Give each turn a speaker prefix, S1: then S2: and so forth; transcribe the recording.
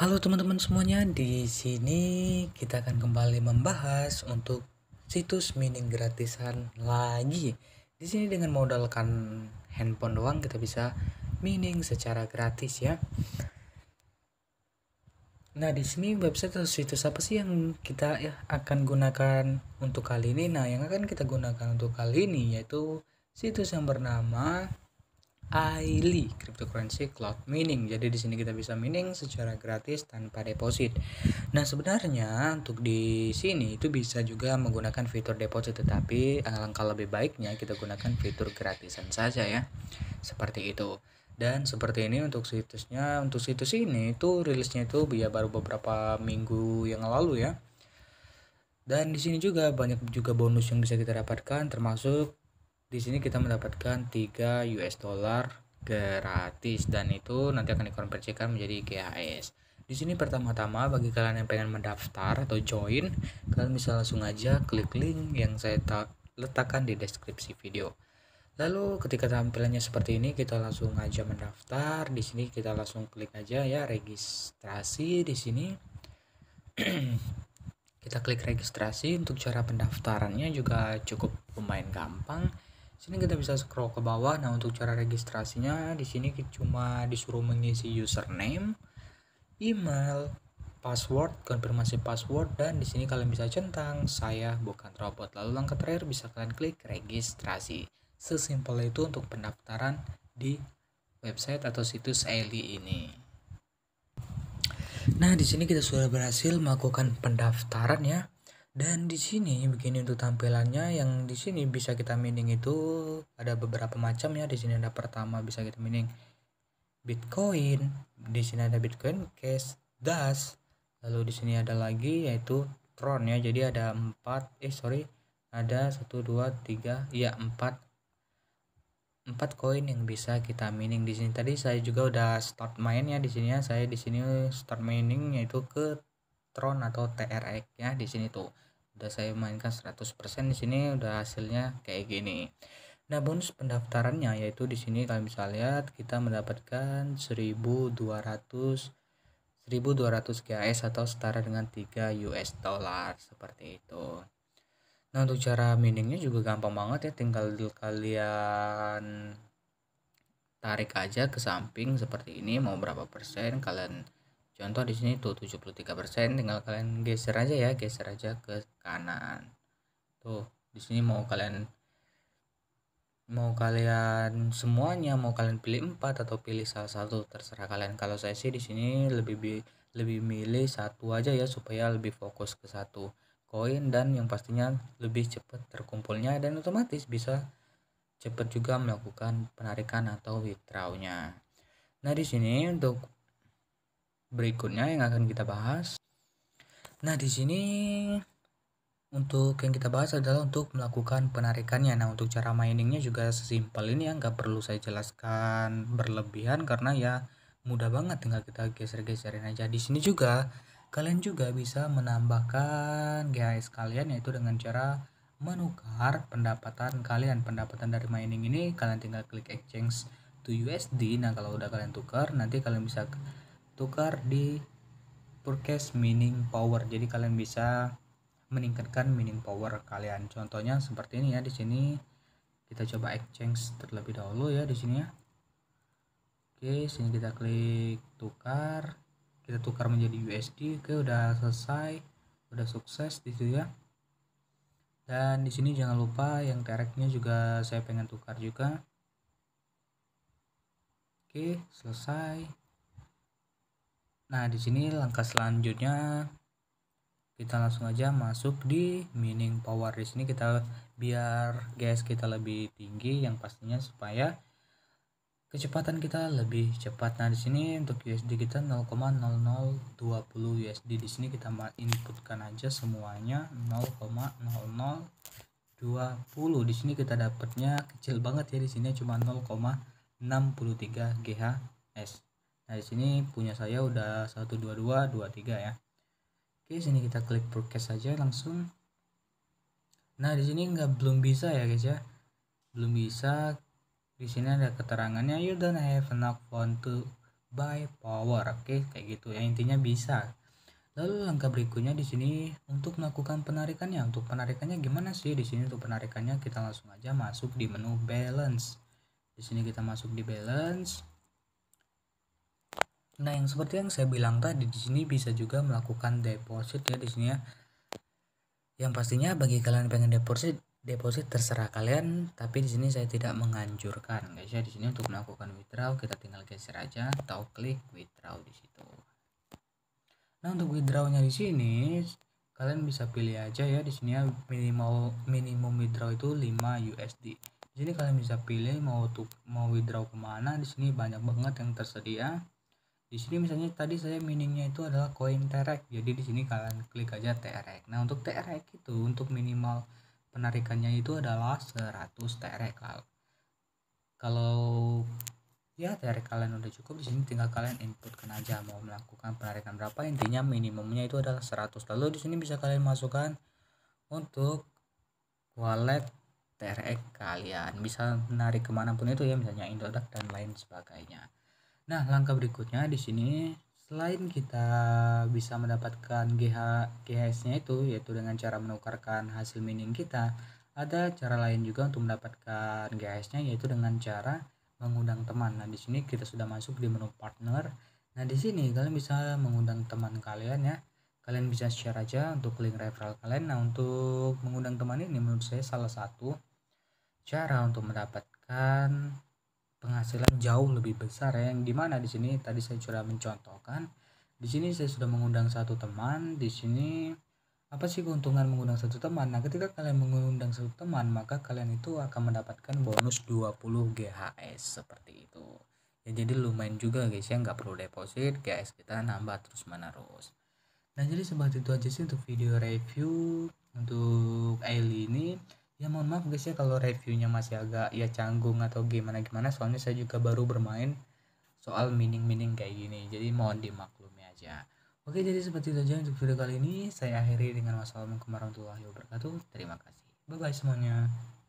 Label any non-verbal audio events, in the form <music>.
S1: Halo teman-teman semuanya, di sini kita akan kembali membahas untuk situs mining gratisan lagi. Di sini dengan modalkan handphone doang kita bisa mining secara gratis ya. Nah, di sini website atau situs apa sih yang kita ya, akan gunakan untuk kali ini? Nah, yang akan kita gunakan untuk kali ini yaitu situs yang bernama Aili cryptocurrency cloud mining. Jadi di sini kita bisa mining secara gratis tanpa deposit. Nah, sebenarnya untuk di sini itu bisa juga menggunakan fitur deposit tetapi alangkah eh, lebih baiknya kita gunakan fitur gratisan saja ya. Seperti itu. Dan seperti ini untuk situsnya, untuk situs ini itu rilisnya itu ya baru beberapa minggu yang lalu ya. Dan di sini juga banyak juga bonus yang bisa kita dapatkan termasuk di sini kita mendapatkan 3 US dollar gratis dan itu nanti akan dikonversikan menjadi GHS. Di sini pertama-tama bagi kalian yang pengen mendaftar atau join, kalian bisa langsung aja klik link yang saya letakkan di deskripsi video. Lalu ketika tampilannya seperti ini, kita langsung aja mendaftar. Di sini kita langsung klik aja ya registrasi di sini. <clears throat> kita klik registrasi untuk cara pendaftarannya juga cukup lumayan gampang sini kita bisa scroll ke bawah nah untuk cara registrasinya di sini cuma disuruh mengisi username email password konfirmasi password dan di sini kalian bisa centang saya bukan robot lalu langkah terakhir bisa kalian klik registrasi sesimpel itu untuk pendaftaran di website atau situs Eli ini Nah, di sini kita sudah berhasil melakukan pendaftaran ya. Dan di sini begini untuk tampilannya yang di sini bisa kita mining itu ada beberapa macam ya. Di sini ada pertama bisa kita mining Bitcoin, di sini ada Bitcoin Cash, das lalu di sini ada lagi yaitu Tron ya. Jadi ada empat eh sorry ada satu dua tiga ya empat empat koin yang bisa kita mining di sini. Tadi saya juga udah start main ya di sini ya. Saya di sini start mining yaitu ke Tron atau TRX ya di sini tuh udah saya mainkan 100% di sini udah hasilnya kayak gini nah bonus pendaftarannya yaitu di sini kalian bisa lihat kita mendapatkan 1200 1200 GAS atau setara dengan 3 US dollar seperti itu nah untuk cara miningnya juga gampang banget ya tinggal kalian tarik aja ke samping seperti ini mau berapa persen kalian contoh di sini tuh 73% tinggal kalian geser aja ya geser aja ke kanan tuh di sini mau kalian mau kalian semuanya mau kalian pilih empat atau pilih salah satu terserah kalian kalau saya sih di sini lebih lebih milih satu aja ya supaya lebih fokus ke satu koin dan yang pastinya lebih cepat terkumpulnya dan otomatis bisa cepat juga melakukan penarikan atau withdrawnya nah di sini untuk berikutnya yang akan kita bahas. Nah, di sini untuk yang kita bahas adalah untuk melakukan penarikannya. Nah, untuk cara miningnya juga sesimpel ini ya, nggak perlu saya jelaskan berlebihan karena ya mudah banget tinggal kita geser-geserin aja. Di sini juga kalian juga bisa menambahkan GHS kalian yaitu dengan cara menukar pendapatan kalian. Pendapatan dari mining ini kalian tinggal klik exchange to USD. Nah, kalau udah kalian tukar nanti kalian bisa tukar di purchase mining power jadi kalian bisa meningkatkan mining power kalian contohnya seperti ini ya di sini kita coba exchange terlebih dahulu ya di sini ya oke sini kita klik tukar kita tukar menjadi USD oke udah selesai udah sukses di situ ya dan di sini jangan lupa yang tereknya juga saya pengen tukar juga oke selesai Nah, di sini langkah selanjutnya kita langsung aja masuk di mining power di sini kita biar gas kita lebih tinggi yang pastinya supaya kecepatan kita lebih cepat. Nah, di sini untuk USD kita 0,0020 USD. Di sini kita inputkan aja semuanya 0,0020. Di sini kita dapatnya kecil banget ya di sini cuma 0,63 GHS. Nah, di sini punya saya udah 12223 ya. Oke, sini kita klik broadcast saja langsung. Nah, di sini nggak belum bisa ya, guys ya. Belum bisa. Di sini ada keterangannya you don't have enough want to buy power. Oke, kayak gitu ya. Intinya bisa. Lalu langkah berikutnya di sini untuk melakukan penarikannya. Untuk penarikannya gimana sih? Di sini untuk penarikannya kita langsung aja masuk di menu balance. Di sini kita masuk di balance. Nah, yang seperti yang saya bilang tadi di sini bisa juga melakukan deposit ya di sini ya. Yang pastinya bagi kalian pengen deposit, deposit terserah kalian, tapi di sini saya tidak menganjurkan guys ya. Di sini untuk melakukan withdraw kita tinggal geser aja atau klik withdraw di situ. Nah, untuk withdrawnya di sini kalian bisa pilih aja ya di sini ya minimal minimum withdraw itu 5 USD. Di sini kalian bisa pilih mau tuh mau withdraw kemana di sini banyak banget yang tersedia di sini misalnya tadi saya miningnya itu adalah koin terek jadi di sini kalian klik aja TRX e nah untuk TRX e itu untuk minimal penarikannya itu adalah 100 TRX e kalau ya TRX kalian udah cukup di sini tinggal kalian inputkan aja mau melakukan penarikan berapa intinya minimumnya itu adalah 100 lalu di sini bisa kalian masukkan untuk wallet TRX kalian bisa menarik kemanapun itu ya misalnya Indodax dan lain sebagainya Nah, langkah berikutnya di sini selain kita bisa mendapatkan GH GHS-nya itu yaitu dengan cara menukarkan hasil mining kita, ada cara lain juga untuk mendapatkan GHS-nya yaitu dengan cara mengundang teman. Nah, di sini kita sudah masuk di menu partner. Nah, di sini kalian bisa mengundang teman kalian ya. Kalian bisa share aja untuk link referral kalian. Nah, untuk mengundang teman ini menurut saya salah satu cara untuk mendapatkan penghasilan jauh lebih besar ya yang dimana di sini tadi saya sudah mencontohkan di sini saya sudah mengundang satu teman di sini apa sih keuntungan mengundang satu teman nah ketika kalian mengundang satu teman maka kalian itu akan mendapatkan bonus 20 GHS seperti itu ya jadi lumayan juga guys ya nggak perlu deposit guys kita nambah terus menerus nah jadi seperti itu aja sih untuk video review untuk Aili ini ya mohon maaf guys ya kalau reviewnya masih agak ya canggung atau gimana gimana soalnya saya juga baru bermain soal mining-mining kayak gini jadi mohon dimaklumi aja oke jadi seperti itu aja untuk video kali ini saya akhiri dengan wassalamualaikum warahmatullahi wabarakatuh terima kasih bye bye semuanya